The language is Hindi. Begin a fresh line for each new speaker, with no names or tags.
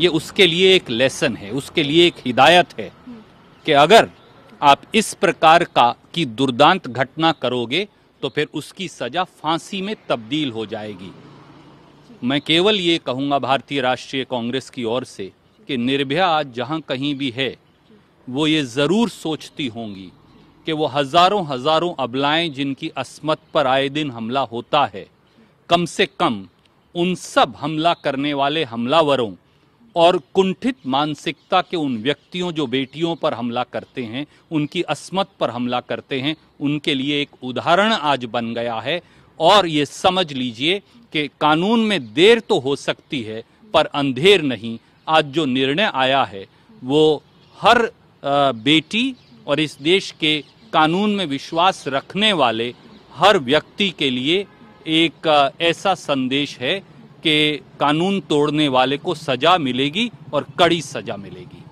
ये उसके लिए एक लेसन है उसके लिए एक हिदायत है कि अगर आप इस प्रकार का की दुर्दांत घटना करोगे तो फिर उसकी सज़ा फांसी में तब्दील हो जाएगी मैं केवल ये कहूँगा भारतीय राष्ट्रीय कांग्रेस की ओर से कि निर्भया आज जहाँ कहीं भी है वो ये ज़रूर सोचती होंगी कि वो हज़ारों हज़ारों अबलाएं जिनकी असमत पर आए दिन हमला होता है कम से कम उन सब हमला करने वाले हमलावरों और कुंठित मानसिकता के उन व्यक्तियों जो बेटियों पर हमला करते हैं उनकी असमत पर हमला करते हैं उनके लिए एक उदाहरण आज बन गया है और ये समझ लीजिए कि कानून में देर तो हो सकती है पर अंधेर नहीं आज जो निर्णय आया है वो हर बेटी और इस देश के कानून में विश्वास रखने वाले हर व्यक्ति के लिए एक ऐसा संदेश है के कानून तोड़ने वाले को सजा मिलेगी और कड़ी सजा मिलेगी